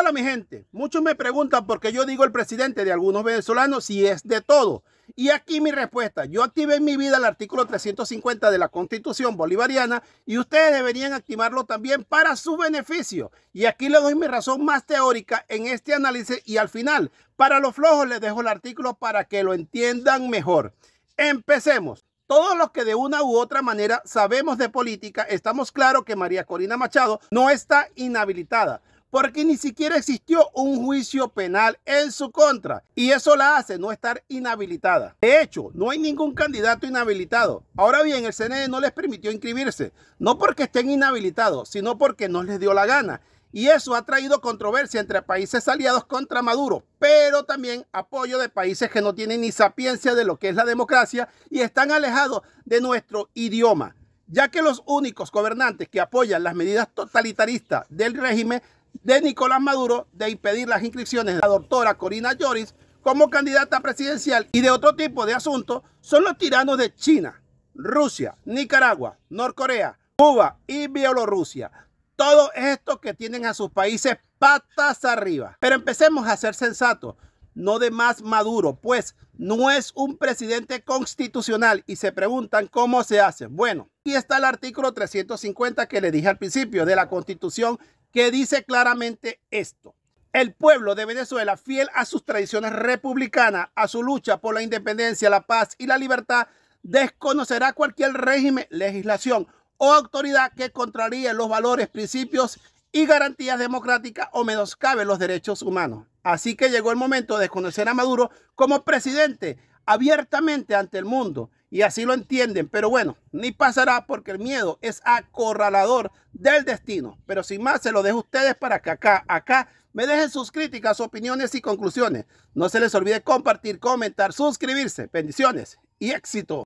Hola mi gente, muchos me preguntan por qué yo digo el presidente de algunos venezolanos si es de todo. Y aquí mi respuesta, yo activé en mi vida el artículo 350 de la constitución bolivariana y ustedes deberían activarlo también para su beneficio. Y aquí le doy mi razón más teórica en este análisis y al final, para los flojos les dejo el artículo para que lo entiendan mejor. Empecemos. Todos los que de una u otra manera sabemos de política, estamos claros que María Corina Machado no está inhabilitada porque ni siquiera existió un juicio penal en su contra y eso la hace no estar inhabilitada. De hecho, no hay ningún candidato inhabilitado. Ahora bien, el CNE no les permitió inscribirse, no porque estén inhabilitados, sino porque no les dio la gana. Y eso ha traído controversia entre países aliados contra Maduro, pero también apoyo de países que no tienen ni sapiencia de lo que es la democracia y están alejados de nuestro idioma, ya que los únicos gobernantes que apoyan las medidas totalitaristas del régimen de Nicolás Maduro de impedir las inscripciones de la doctora Corina Lloris como candidata presidencial y de otro tipo de asuntos son los tiranos de China, Rusia, Nicaragua, Norcorea, Cuba y Bielorrusia. Todo esto que tienen a sus países patas arriba. Pero empecemos a ser sensatos, no de más Maduro, pues no es un presidente constitucional y se preguntan cómo se hace. Bueno, aquí está el artículo 350 que le dije al principio de la constitución que dice claramente esto. El pueblo de Venezuela, fiel a sus tradiciones republicanas, a su lucha por la independencia, la paz y la libertad, desconocerá cualquier régimen, legislación o autoridad que contraríe los valores, principios y garantías democráticas o menoscabe los derechos humanos. Así que llegó el momento de desconocer a Maduro como presidente abiertamente ante el mundo y así lo entienden, pero bueno, ni pasará porque el miedo es acorralador del destino. Pero sin más, se lo dejo a ustedes para que acá, acá me dejen sus críticas, opiniones y conclusiones. No se les olvide compartir, comentar, suscribirse. Bendiciones y éxito.